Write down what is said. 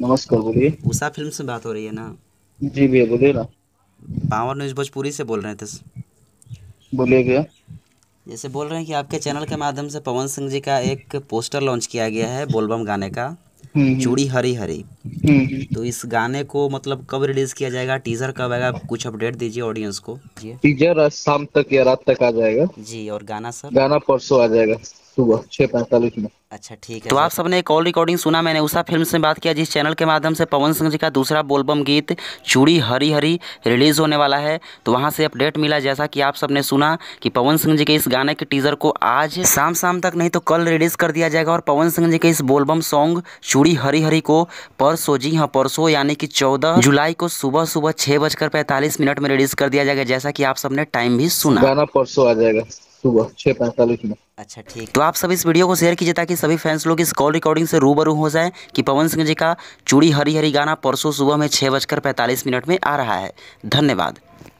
नमस्कार बोलिए उषा फिल्म से बात हो रही है ना जी भैया बोलिए ना पावर न्यूज भोजपुरी से बोल रहे थे बोलिए भैया जैसे बोल रहे हैं कि आपके चैनल के माध्यम से पवन सिंह जी का एक पोस्टर लॉन्च किया गया है बोलबम गाने का हम्म, हम्म। चूड़ी हरी हरी हम्म। तो इस गाने को मतलब कब रिलीज किया जाएगा टीजर कब आएगा कुछ अपडेट दीजिए ऑडियंस को टीजर शाम तक या रात तक आ जाएगा जी और गाना सर गाना परसों आ जाएगा सुबह अच्छा ठीक है तो आप सबने एक और रिकॉर्डिंग सुना मैंने उषा फिल्म से बात किया जिस चैनल के माध्यम से पवन सिंह जी का दूसरा बोलबम गीत चूड़ी हरी हरी रिलीज़ होने वाला है तो वहाँ से अपडेट मिला जैसा कि आप सबने सुना कि पवन सिंह जी के इस गाने के टीजर को आज शाम शाम तक नहीं तो कल रिलीज़ कर दिया जाएगा और पवन सिंह जी के इस बोलबम सॉन्ग चूड़ी हरी हरी को पर परसों जी हाँ परसों यानी कि चौदह जुलाई को सुबह सुबह छह बजकर पैंतालीस मिनट में रिलीज कर दिया जाएगा जैसा की आप सबने टाइम भी सुना गाना परसों आ जाएगा सुबह छह पैंतालीस मिनट अच्छा ठीक तो आप सब इस वीडियो को शेयर कीजिए ताकि सभी फैंस लोग इस कॉल रिकॉर्डिंग से रूबरू हो जाए कि पवन सिंह जी का चूड़ी हरी हरी गाना परसों सुबह में छह बजकर पैंतालीस मिनट में आ रहा है धन्यवाद